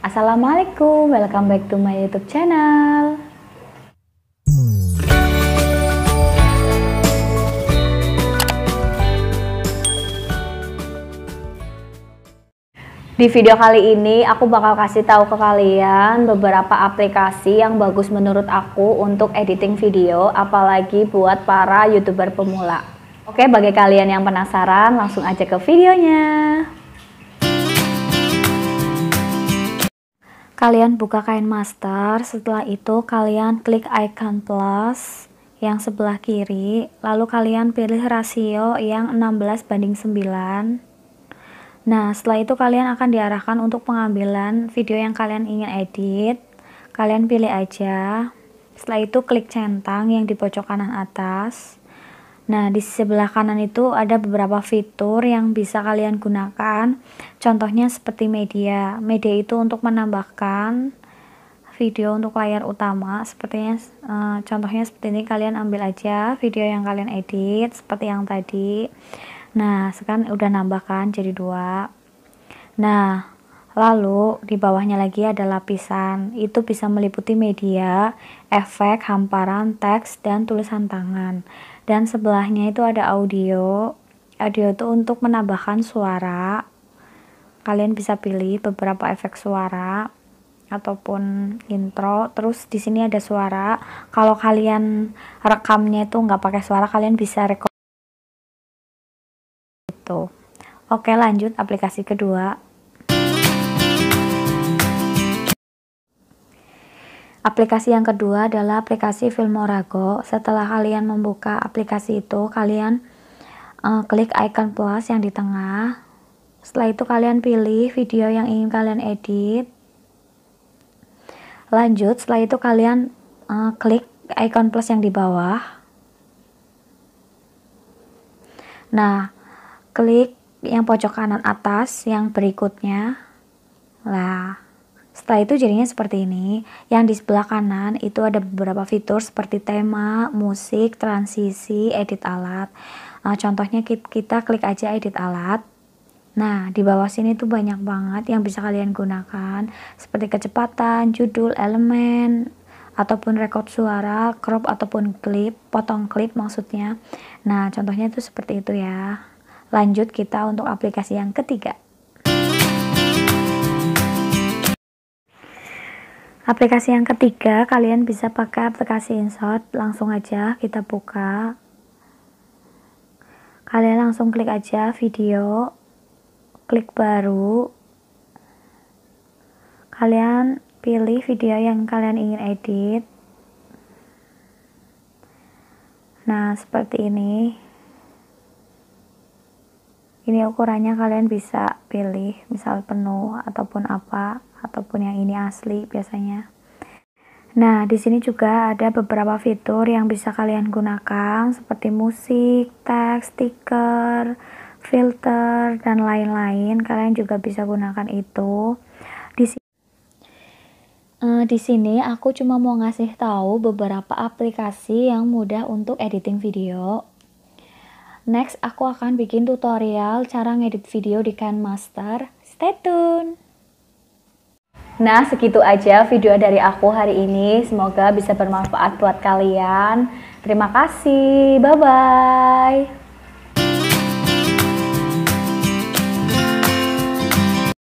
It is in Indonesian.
Assalamualaikum, welcome back to my YouTube channel. Di video kali ini aku bakal kasih tahu ke kalian beberapa aplikasi yang bagus menurut aku untuk editing video apalagi buat para YouTuber pemula. Oke, bagi kalian yang penasaran langsung aja ke videonya. kalian buka kain master setelah itu kalian klik icon plus yang sebelah kiri lalu kalian pilih rasio yang 16 banding 9 nah setelah itu kalian akan diarahkan untuk pengambilan video yang kalian ingin edit kalian pilih aja setelah itu klik centang yang di pojok kanan atas Nah, di sebelah kanan itu ada beberapa fitur yang bisa kalian gunakan. Contohnya seperti media. Media itu untuk menambahkan video untuk layar utama. Sepertinya e, contohnya seperti ini kalian ambil aja video yang kalian edit seperti yang tadi. Nah, sekarang udah nambahkan jadi dua. Nah, Lalu di bawahnya lagi ada lapisan. Itu bisa meliputi media, efek, hamparan, teks, dan tulisan tangan. Dan sebelahnya itu ada audio. Audio itu untuk menambahkan suara. Kalian bisa pilih beberapa efek suara ataupun intro. Terus di sini ada suara. Kalau kalian rekamnya itu nggak pakai suara, kalian bisa rekam itu. Oke, lanjut aplikasi kedua. Aplikasi yang kedua adalah aplikasi Filmorago. Setelah kalian membuka aplikasi itu, kalian uh, klik icon plus yang di tengah. Setelah itu kalian pilih video yang ingin kalian edit. Lanjut, setelah itu kalian uh, klik icon plus yang di bawah. Nah, klik yang pojok kanan atas yang berikutnya. Setelah itu jadinya seperti ini. Yang di sebelah kanan itu ada beberapa fitur seperti tema, musik, transisi, edit alat. Nah, contohnya kita klik aja edit alat. Nah, di bawah sini tuh banyak banget yang bisa kalian gunakan seperti kecepatan, judul, elemen, ataupun record suara, crop ataupun klip, potong klip maksudnya. Nah, contohnya itu seperti itu ya. Lanjut kita untuk aplikasi yang ketiga. aplikasi yang ketiga kalian bisa pakai aplikasi insert langsung aja kita buka kalian langsung klik aja video klik baru kalian pilih video yang kalian ingin edit nah seperti ini ini ukurannya kalian bisa pilih misal penuh ataupun apa ataupun yang ini asli biasanya nah di sini juga ada beberapa fitur yang bisa kalian gunakan seperti musik, teks, stiker, filter dan lain-lain kalian juga bisa gunakan itu di sini eh, di sini aku cuma mau ngasih tahu beberapa aplikasi yang mudah untuk editing video Next, aku akan bikin tutorial cara ngedit video di Canmaster. Stay tune! Nah, segitu aja video dari aku hari ini. Semoga bisa bermanfaat buat kalian. Terima kasih. Bye-bye.